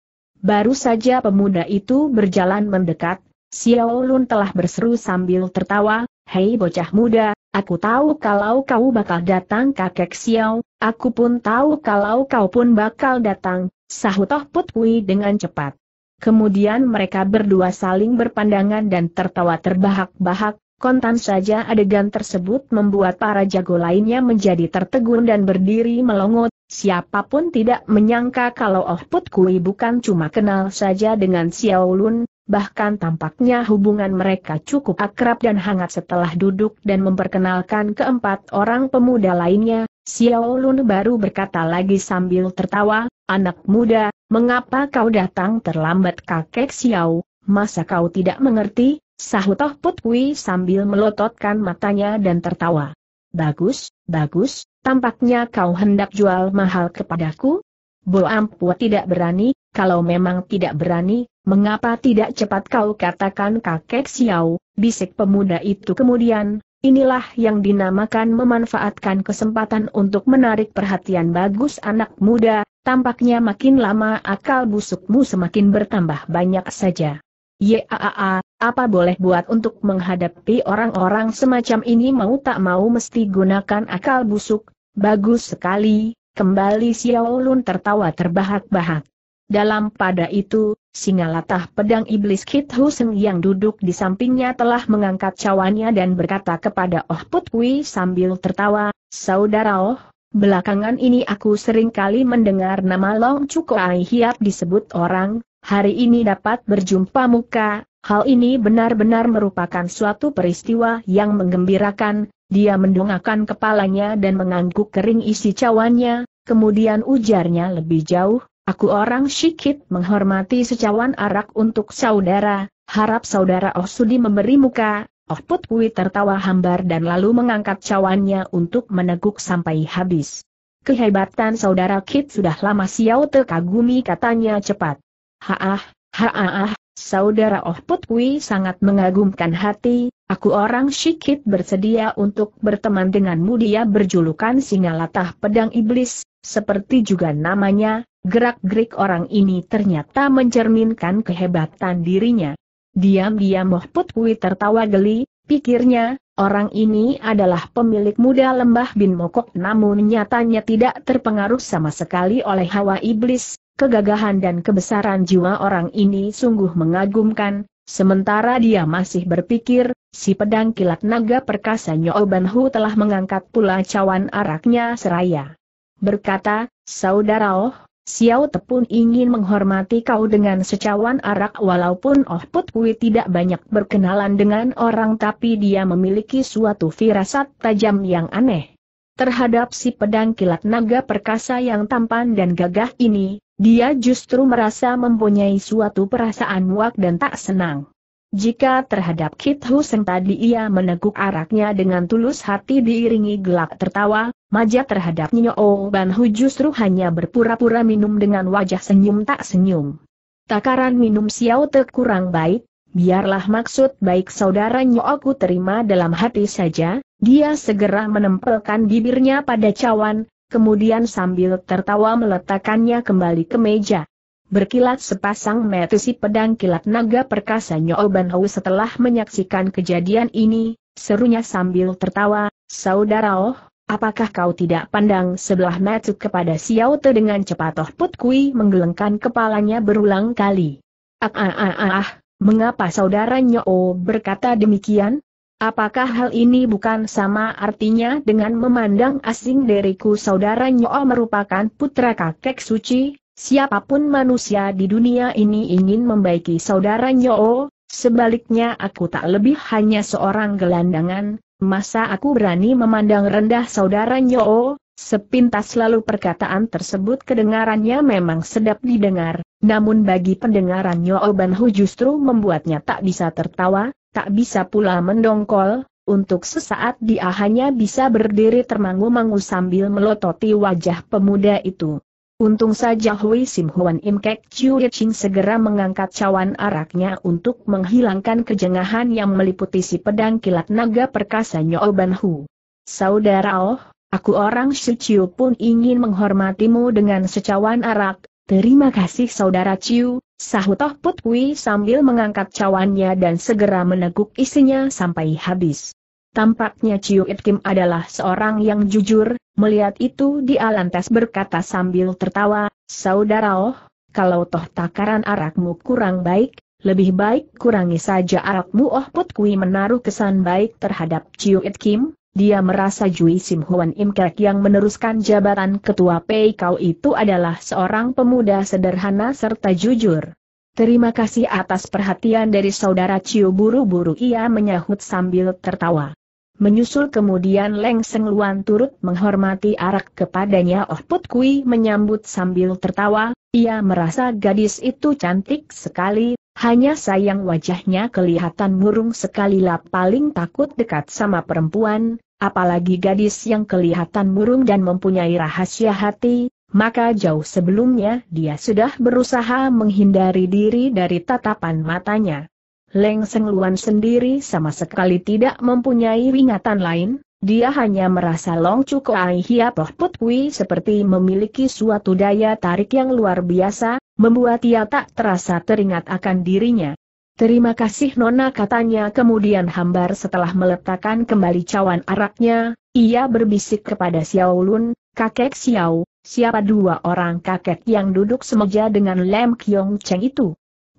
Baru saja pemuda itu berjalan mendekat, Xiao Lun telah berseru sambil tertawa, Hei bocah muda, aku tahu kalau kau bakal datang kakek Xiao, Aku pun tahu kalau kau pun bakal datang, sahut Oh Put Kui dengan cepat. Kemudian mereka berdua saling berpandangan dan tertawa terbahak-bahak, kontan saja adegan tersebut membuat para jago lainnya menjadi tertegun dan berdiri melongot, Siapapun tidak menyangka kalau Oh Put Kui bukan cuma kenal saja dengan Xiao Lun, bahkan tampaknya hubungan mereka cukup akrab dan hangat setelah duduk dan memperkenalkan keempat orang pemuda lainnya, Xiao Lun baru berkata lagi sambil tertawa, anak muda, mengapa kau datang terlambat kakek Xiao, masa kau tidak mengerti, sahut Toh Put sambil melototkan matanya dan tertawa. Bagus, bagus, tampaknya kau hendak jual mahal kepadaku? Bo Ampua tidak berani, kalau memang tidak berani, mengapa tidak cepat kau katakan kakek Xiao, bisik pemuda itu kemudian, Inilah yang dinamakan memanfaatkan kesempatan untuk menarik perhatian bagus anak muda, tampaknya makin lama akal busukmu semakin bertambah banyak saja. Yaa, apa boleh buat untuk menghadapi orang-orang semacam ini mau tak mau mesti gunakan akal busuk, bagus sekali, kembali Xiao Lun tertawa terbahak-bahak. Dalam pada itu, singa latah pedang iblis Kit Huseng yang duduk di sampingnya telah mengangkat cawannya dan berkata kepada Oh Put sambil tertawa, Saudara Oh, belakangan ini aku sering kali mendengar nama Long Cuko Ai Hiap disebut orang, hari ini dapat berjumpa muka, hal ini benar-benar merupakan suatu peristiwa yang menggembirakan, dia mendongakkan kepalanya dan mengangguk kering isi cawannya, kemudian ujarnya lebih jauh, Aku orang syikit menghormati secawan arak untuk saudara, harap saudara Oh Sudi memberi muka, Oh Putwi tertawa hambar dan lalu mengangkat cawannya untuk meneguk sampai habis. Kehebatan saudara Kit sudah lama siau terkagumi katanya cepat. Haah, haah, saudara Oh Putwi sangat mengagumkan hati, aku orang syikit bersedia untuk berteman denganmu dia berjulukan singalatah pedang iblis, seperti juga namanya, Gerak-gerik orang ini ternyata mencerminkan kehebatan dirinya. Diam-diam Moh Put Kui tertawa geli, pikirnya, orang ini adalah pemilik muda lembah Bin Mokok namun nyatanya tidak terpengaruh sama sekali oleh hawa iblis, kegagahan dan kebesaran jiwa orang ini sungguh mengagumkan, sementara dia masih berpikir, si pedang kilat naga perkasa Nyoban telah mengangkat pula cawan araknya seraya. Berkata, Saudara Oh, Xiao Tepun ingin menghormati kau dengan secawan arak walaupun Oh Put Kui tidak banyak berkenalan dengan orang tapi dia memiliki suatu firasat tajam yang aneh. Terhadap si pedang kilat naga perkasa yang tampan dan gagah ini, dia justru merasa mempunyai suatu perasaan muak dan tak senang. Jika terhadap Kit Huseng tadi ia meneguk araknya dengan tulus hati diiringi gelak tertawa, maja terhadap Nyo Ban Hu justru hanya berpura-pura minum dengan wajah senyum tak senyum. Takaran minum Xiao Te kurang baik, biarlah maksud baik saudara ku terima dalam hati saja, dia segera menempelkan bibirnya pada cawan, kemudian sambil tertawa meletakkannya kembali ke meja berkilat sepasang mata si pedang kilat naga perkasa Ban Hou setelah menyaksikan kejadian ini, serunya sambil tertawa, Saudara Oh, apakah kau tidak pandang sebelah mata kepada Xiao Te dengan cepat Oh Put Kui menggelengkan kepalanya berulang kali. Ah ah ah ah, ah mengapa saudara Nyo berkata demikian? Apakah hal ini bukan sama artinya dengan memandang asing diriku saudara Nyo merupakan putra kakek suci, Siapapun manusia di dunia ini ingin membaiki saudara Nyoo, sebaliknya aku tak lebih hanya seorang gelandangan, masa aku berani memandang rendah saudara Nyoo, Sepintas lalu perkataan tersebut kedengarannya memang sedap didengar, namun bagi pendengaran Nyo'o Banhu justru membuatnya tak bisa tertawa, tak bisa pula mendongkol, untuk sesaat dia hanya bisa berdiri termangu-mangu sambil melototi wajah pemuda itu. Untung saja Hui Sim Huan Im Kek Chiu Ching segera mengangkat cawan araknya untuk menghilangkan kejengahan yang meliputi si pedang kilat naga perkasa Nyoban Hu. Saudara Oh, aku orang si Chiu pun ingin menghormatimu dengan secawan arak, terima kasih saudara Chiu, sahut Oh Put Hui sambil mengangkat cawannya dan segera meneguk isinya sampai habis. Tampaknya Chiu It adalah seorang yang jujur, Melihat itu Di lantas berkata sambil tertawa, Saudara oh, kalau toh takaran arakmu kurang baik, lebih baik kurangi saja arakmu oh Put Kui menaruh kesan baik terhadap Chiu It Kim, dia merasa Jui Sim Huan Im Kek yang meneruskan jabatan ketua Pei Kau itu adalah seorang pemuda sederhana serta jujur. Terima kasih atas perhatian dari saudara Chiu. buru-buru ia menyahut sambil tertawa. Menyusul kemudian Leng Seng Luan turut menghormati arak kepadanya Oh Put Kui menyambut sambil tertawa, ia merasa gadis itu cantik sekali, hanya sayang wajahnya kelihatan murung sekali lah paling takut dekat sama perempuan, apalagi gadis yang kelihatan murung dan mempunyai rahasia hati, maka jauh sebelumnya dia sudah berusaha menghindari diri dari tatapan matanya. Leng Seng Luan sendiri sama sekali tidak mempunyai ingatan lain, dia hanya merasa Long Chu Ai Hia Poh Put Kui seperti memiliki suatu daya tarik yang luar biasa, membuat ia tak terasa teringat akan dirinya. Terima kasih Nona katanya kemudian hambar setelah meletakkan kembali cawan araknya, ia berbisik kepada Xiao Lun, kakek Xiao, siapa dua orang kakek yang duduk semeja dengan Lem Kyong Cheng itu?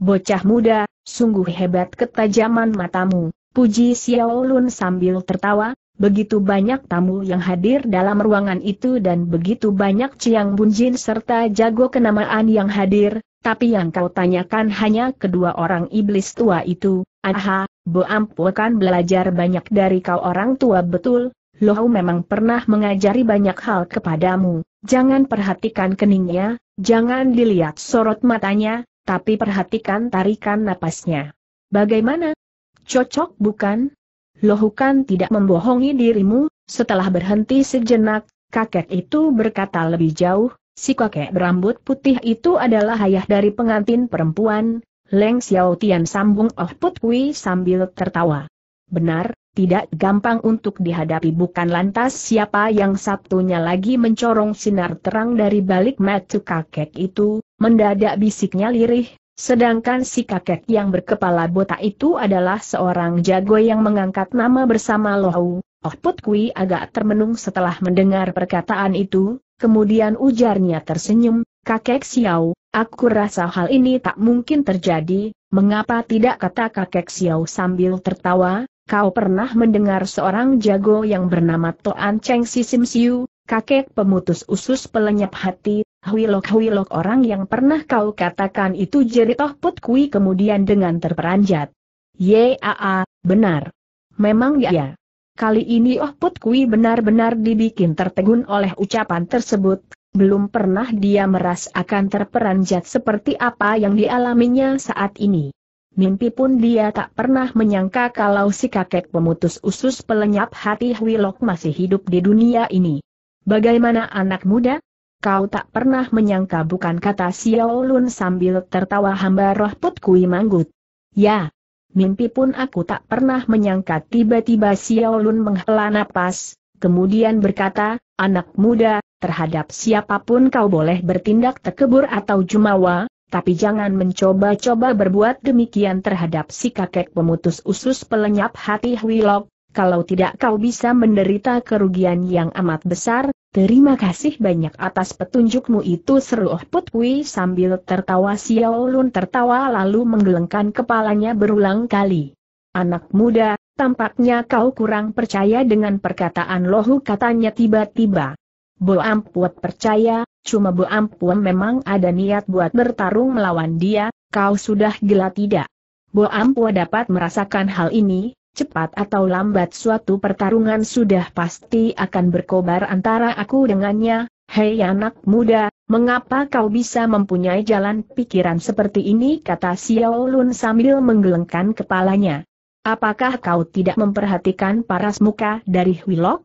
Bocah muda, sungguh hebat ketajaman matamu, puji Xiao Lun sambil tertawa, begitu banyak tamu yang hadir dalam ruangan itu dan begitu banyak Ciang Bunjin serta jago kenamaan yang hadir, tapi yang kau tanyakan hanya kedua orang iblis tua itu, aha, Bo Ampu kan belajar banyak dari kau orang tua betul, Loh memang pernah mengajari banyak hal kepadamu, jangan perhatikan keningnya, jangan dilihat sorot matanya, tapi perhatikan tarikan napasnya. Bagaimana? Cocok bukan? Lohukan tidak membohongi dirimu, setelah berhenti sejenak, kakek itu berkata lebih jauh, si kakek berambut putih itu adalah ayah dari pengantin perempuan, Leng Xiao Tian sambung Oh Put sambil tertawa. Benar, tidak gampang untuk dihadapi bukan lantas siapa yang satunya lagi mencorong sinar terang dari balik mata kakek itu, mendadak bisiknya lirih, sedangkan si kakek yang berkepala botak itu adalah seorang jago yang mengangkat nama bersama Lohau. Oh Put agak termenung setelah mendengar perkataan itu, kemudian ujarnya tersenyum, kakek Xiao, aku rasa hal ini tak mungkin terjadi, mengapa tidak kata kakek Xiao sambil tertawa, kau pernah mendengar seorang jago yang bernama Toan Cheng Sisim Siu, kakek pemutus usus pelenyap hati, huilok-huilok orang yang pernah kau katakan itu jeritoh Put Kui kemudian dengan terperanjat. Yaa, benar. Memang ya. Kali ini Oh Put Kui benar-benar dibikin tertegun oleh ucapan tersebut, belum pernah dia merasakan terperanjat seperti apa yang dialaminya saat ini. Mimpi pun dia tak pernah menyangka kalau si kakek pemutus usus pelenyap hati Wilok masih hidup di dunia ini. Bagaimana anak muda? Kau tak pernah menyangka bukan kata Xiao Lun sambil tertawa hamba roh put kui manggut. Ya. Mimpi pun aku tak pernah menyangka tiba-tiba Xiao Lun menghela napas, kemudian berkata, anak muda, terhadap siapapun kau boleh bertindak tekebur atau jumawa, tapi jangan mencoba-coba berbuat demikian terhadap si kakek pemutus usus pelenyap hati Huilok, kalau tidak kau bisa menderita kerugian yang amat besar, terima kasih banyak atas petunjukmu itu seru Oh Put sambil tertawa Xiao Lun tertawa lalu menggelengkan kepalanya berulang kali. Anak muda, tampaknya kau kurang percaya dengan perkataan Lohu katanya tiba-tiba. Bo Ampuat percaya, cuma Bo Ampuat memang ada niat buat bertarung melawan dia, kau sudah gila tidak? Bo Ampuat dapat merasakan hal ini, cepat atau lambat suatu pertarungan sudah pasti akan berkobar antara aku dengannya, hei anak muda, mengapa kau bisa mempunyai jalan pikiran seperti ini kata Xiao Lun sambil menggelengkan kepalanya. Apakah kau tidak memperhatikan paras muka dari Wilok?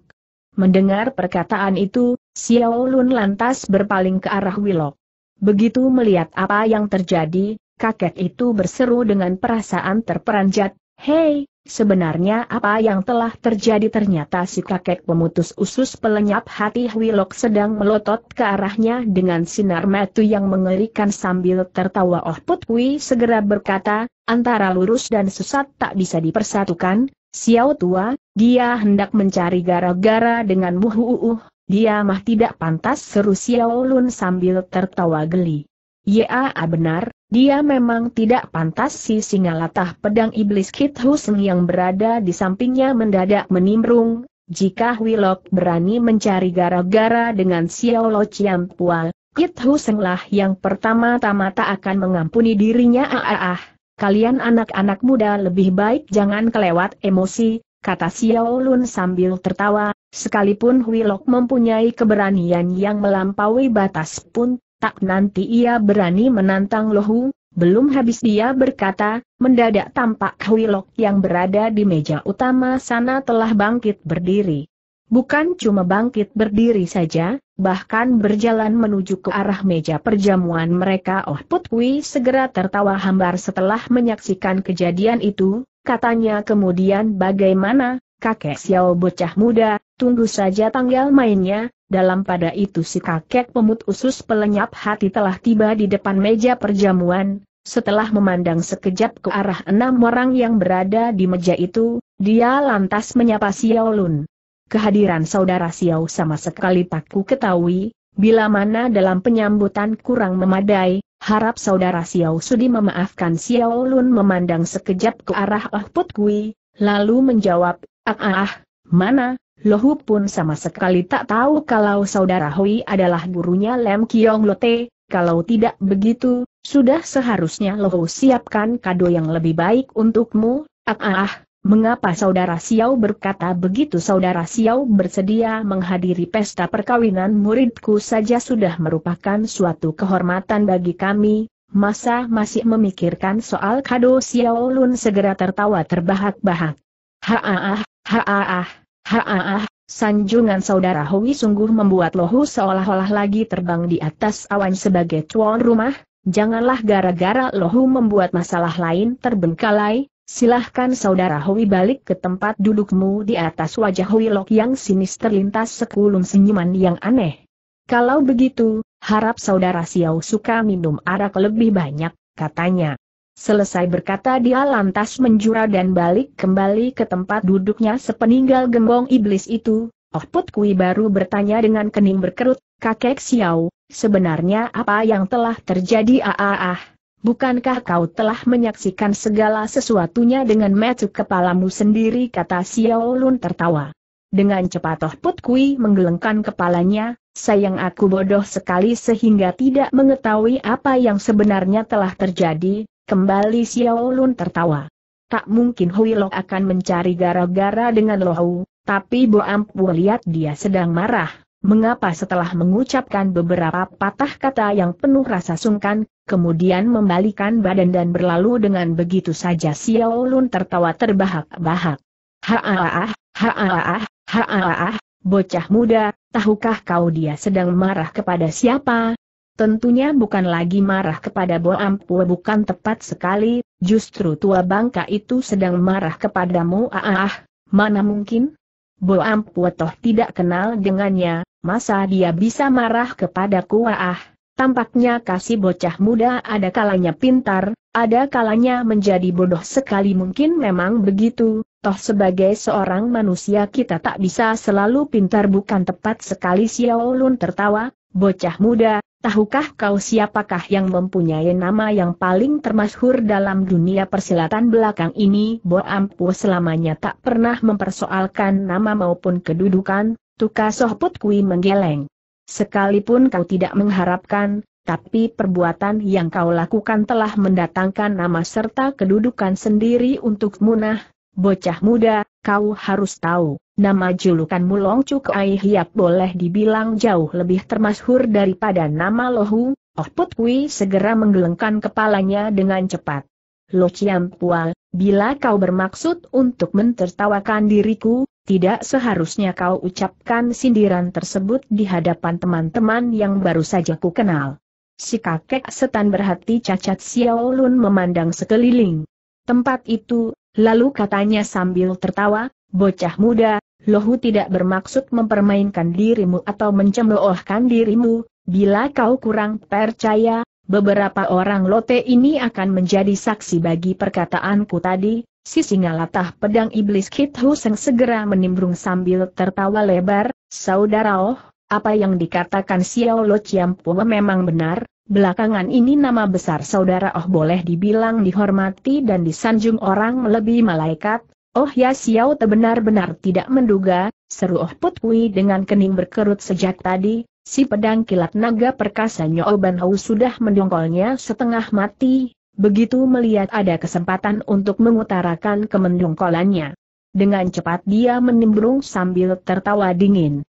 Mendengar perkataan itu, Xiao Lun lantas berpaling ke arah Wilok. Begitu melihat apa yang terjadi, kakek itu berseru dengan perasaan terperanjat, Hei, sebenarnya apa yang telah terjadi ternyata si kakek pemutus usus pelenyap hati Wilok sedang melotot ke arahnya dengan sinar metu yang mengerikan sambil tertawa Oh Put segera berkata, antara lurus dan sesat tak bisa dipersatukan, Xiao tua, dia hendak mencari gara-gara dengan muhuuh, dia mah tidak pantas seru Xiao Lun sambil tertawa geli. Ya benar, dia memang tidak pantas si latah pedang iblis Kit Husn yang berada di sampingnya mendadak menimbrung, jika Wilok berani mencari gara-gara dengan Xiao Lo Chiam Pual, Kit Husn lah yang pertama-tama tak akan mengampuni dirinya ah ah ah. Kalian anak-anak muda lebih baik jangan kelewat emosi, kata Xiao Lun sambil tertawa, sekalipun Huilok mempunyai keberanian yang melampaui batas pun, tak nanti ia berani menantang Lohu, belum habis dia berkata, mendadak tampak Huilok yang berada di meja utama sana telah bangkit berdiri. Bukan cuma bangkit berdiri saja, bahkan berjalan menuju ke arah meja perjamuan mereka Oh Putwi segera tertawa hambar setelah menyaksikan kejadian itu, Katanya kemudian bagaimana, kakek Xiao bocah muda, tunggu saja tanggal mainnya, dalam pada itu si kakek pemut usus pelenyap hati telah tiba di depan meja perjamuan, setelah memandang sekejap ke arah enam orang yang berada di meja itu, dia lantas menyapa Xiao Lun. Kehadiran saudara Xiao sama sekali tak ku ketahui, bila mana dalam penyambutan kurang memadai, Harap saudara Xiao Sudi memaafkan Xiao Lun memandang sekejap ke arah Ah Put Gui, lalu menjawab, ah ah, ah mana, Lohu pun sama sekali tak tahu kalau saudara Hui adalah gurunya Lem Kiong Lote, kalau tidak begitu, sudah seharusnya Lohu siapkan kado yang lebih baik untukmu, ah ah, ah Mengapa saudara Xiao berkata begitu saudara Xiao bersedia menghadiri pesta perkawinan muridku saja sudah merupakan suatu kehormatan bagi kami, masa masih memikirkan soal kado Xiao Lun segera tertawa terbahak-bahak. Haaah, haaah, haaah, sanjungan saudara Hui sungguh membuat Lohu seolah-olah lagi terbang di atas awan sebagai tuan rumah, janganlah gara-gara Lohu membuat masalah lain terbengkalai, Silahkan saudara Hui balik ke tempat dudukmu di atas wajah Hui Lok yang sinis terlintas sekulum senyuman yang aneh. Kalau begitu, harap saudara Xiao suka minum arak lebih banyak, katanya. Selesai berkata dia lantas menjura dan balik kembali ke tempat duduknya sepeninggal gembong iblis itu. Oh Put Kui baru bertanya dengan kening berkerut, kakek Xiao, sebenarnya apa yang telah terjadi ah ah. ah. Bukankah kau telah menyaksikan segala sesuatunya dengan metu kepalamu sendiri kata Xiao Lun tertawa. Dengan cepat Toh Put Kui menggelengkan kepalanya, sayang aku bodoh sekali sehingga tidak mengetahui apa yang sebenarnya telah terjadi, kembali Xiao Lun tertawa. Tak mungkin Hui Lo akan mencari gara-gara dengan Lohou, tapi Bo Ampu lihat dia sedang marah, Mengapa setelah mengucapkan beberapa patah kata yang penuh rasa sungkan, kemudian membalikan badan dan berlalu dengan begitu saja Xiao Lun tertawa terbahak-bahak. Haaah, haaah, haaah, bocah muda, tahukah kau dia sedang marah kepada siapa? Tentunya bukan lagi marah kepada Bo Ampue bukan tepat sekali, justru tua bangka itu sedang marah kepadamu ah, mana mungkin? Bo Ampue toh tidak kenal dengannya, Masa dia bisa marah kepada Kuah? Ah? Tampaknya kasih bocah muda ada kalanya pintar, ada kalanya menjadi bodoh sekali mungkin memang begitu, toh sebagai seorang manusia kita tak bisa selalu pintar bukan tepat sekali Xiao Lun tertawa, bocah muda, tahukah kau siapakah yang mempunyai nama yang paling termasyhur dalam dunia persilatan belakang ini Bo Ampu selamanya tak pernah mempersoalkan nama maupun kedudukan, Tuka Sohput Kui menggeleng. Sekalipun kau tidak mengharapkan, tapi perbuatan yang kau lakukan telah mendatangkan nama serta kedudukan sendiri untuk munah, bocah muda, kau harus tahu, nama julukanmu Mulong Cuk Ai Hiap boleh dibilang jauh lebih termasyhur daripada nama Lohu, Oh Put Kui segera menggelengkan kepalanya dengan cepat. Lo Chiam Pual, bila kau bermaksud untuk mentertawakan diriku, tidak seharusnya kau ucapkan sindiran tersebut di hadapan teman-teman yang baru saja ku kenal. Si kakek setan berhati cacat Xiao Lun memandang sekeliling. Tempat itu, lalu katanya sambil tertawa, bocah muda, Lohu tidak bermaksud mempermainkan dirimu atau mencemoohkan dirimu, bila kau kurang percaya, beberapa orang lote ini akan menjadi saksi bagi perkataanku tadi, Si singa latah, pedang iblis Kit Huseng segera menimbrung sambil tertawa lebar, Saudara Oh, apa yang dikatakan Xiao Lo memang benar, belakangan ini nama besar Saudara Oh boleh dibilang dihormati dan disanjung orang lebih malaikat, Oh ya Xiao Te benar-benar tidak menduga, seru Oh Put dengan kening berkerut sejak tadi, si pedang kilat naga perkasa Nyo hau sudah mendongkolnya setengah mati, begitu melihat ada kesempatan untuk mengutarakan kemendungkolannya. Dengan cepat dia menimbrung sambil tertawa dingin.